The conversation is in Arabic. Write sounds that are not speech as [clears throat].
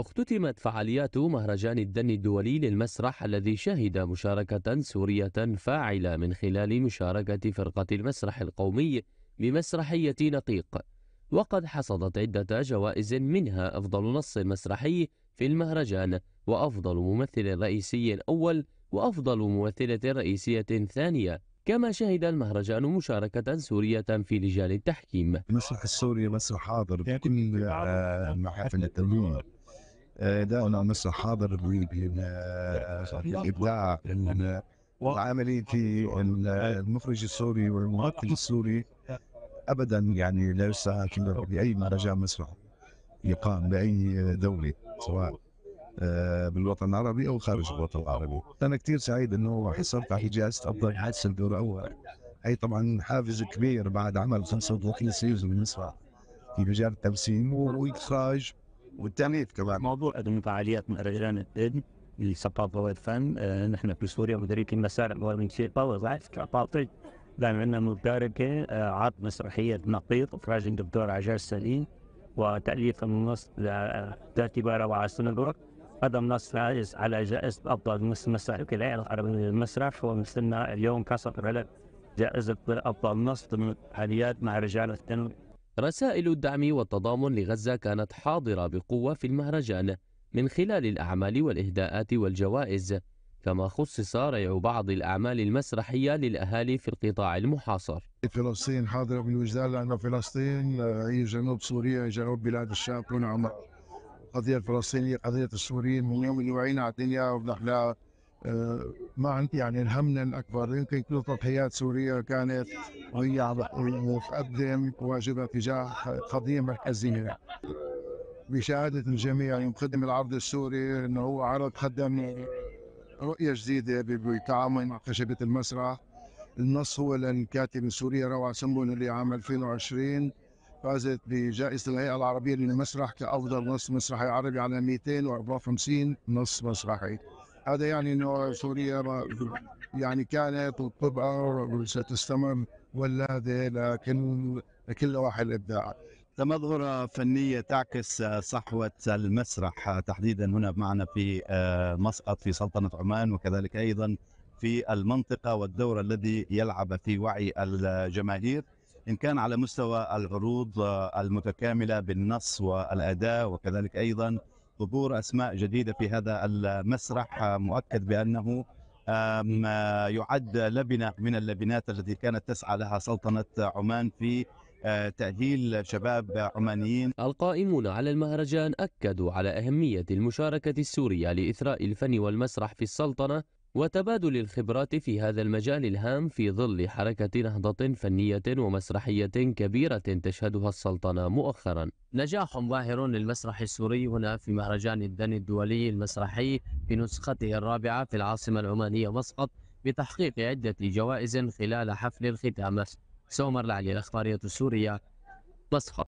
اختتمت فعاليات مهرجان الدن الدولي للمسرح الذي شهد مشاركة سورية فاعلة من خلال مشاركة فرقة المسرح القومي بمسرحية نقيق وقد حصدت عدة جوائز منها أفضل نص مسرحي في المهرجان وأفضل ممثل رئيسي أول وأفضل ممثلة رئيسية ثانية كما شهد المهرجان مشاركة سورية في لجان التحكيم المسرح السوري مسرح حاضر كل محافل الدولية آه، دائما نصح حاضر بالابداع آه، وعملية آه، المخرج السوري والممثل السوري ابدا يعني لا ليس باي مهرجان مسرح يقام باي دوله سواء بالوطن العربي او خارج الوطن العربي. انا كثير سعيد انه حصلت على جائزه افضل حادثه دور اول. هي طبعا حافز كبير بعد عمل 35 سيزون بالمسرح في مجال التمثيل والاخراج والتأليف كمان موضوع ادم فعاليات مهرجان الفن لثقافة والفن نحن في سوريا مدربين مسارح والموسيقى والعزف الباطل دائما عندنا مباركه آه، عرض مسرحية نقيط افراج الدكتور عجاج سليم وتأليف النص ذاتي روعة سنبرك هذا النص فائز على جائزة أفضل مسرح في العالم العربي للمسرح ومثلنا اليوم كسر جائزة أفضل نص ضمن فعاليات مهرجان التنوي رسائل الدعم والتضامن لغزة كانت حاضرة بقوة في المهرجان من خلال الأعمال والإهداءات والجوائز كما خصص ريع بعض الأعمال المسرحية للأهالي في القطاع المحاصر فلسطين حاضرة بالوجدان لأن فلسطين آه، هي جنوب سوريا جنوب بلاد الشام طول عمر القضية الفلسطينية قضية السوريين من يوم اللي وعينا على الدنيا ونحن آه، ما عندي يعني همنا الاكبر يمكن كل تضحيات سوريا كانت وهي عم تقدم واجبها تجاه قضيه مركزيه بشهاده الجميع خدم العرض السوري انه هو عرض قدم رؤيه جديده بالتعامل مع خشبه المسرح النص هو للكاتب السوري روعه سنبل اللي عام 2020 فازت بجائزة الهيئة العربية للمسرح كأفضل نص مسرحي عربي على 254 نص مسرحي هذا يعني انه سوريا [clears throat] يعني كانت وتبقى وستستمر ولا هذا لكن كل واحد ابداع تمظهرة فنية تعكس صحوة المسرح تحديدا هنا معنا في آه، مسقط في سلطنة عمان وكذلك أيضا في المنطقة والدور الذي يلعب في وعي الجماهير إن كان على مستوى العروض آه، المتكاملة بالنص والأداء وكذلك أيضا ظهور اسماء جديده في هذا المسرح مؤكد بانه يعد لبنه من اللبنات التي كانت تسعى لها سلطنه عمان في آه، تأهيل شباب عمانيين القائمون على المهرجان أكدوا على أهمية المشاركة السورية لإثراء الفن والمسرح في السلطنة وتبادل الخبرات في هذا المجال الهام في ظل حركة نهضة فنية ومسرحية كبيرة تشهدها السلطنة مؤخرا نجاح ظاهر للمسرح السوري هنا في مهرجان الدن الدولي المسرحي في نسخته الرابعة في العاصمة العمانية مسقط بتحقيق عدة جوائز خلال حفل الختام سومر العلي الأخبارية السورية مسقط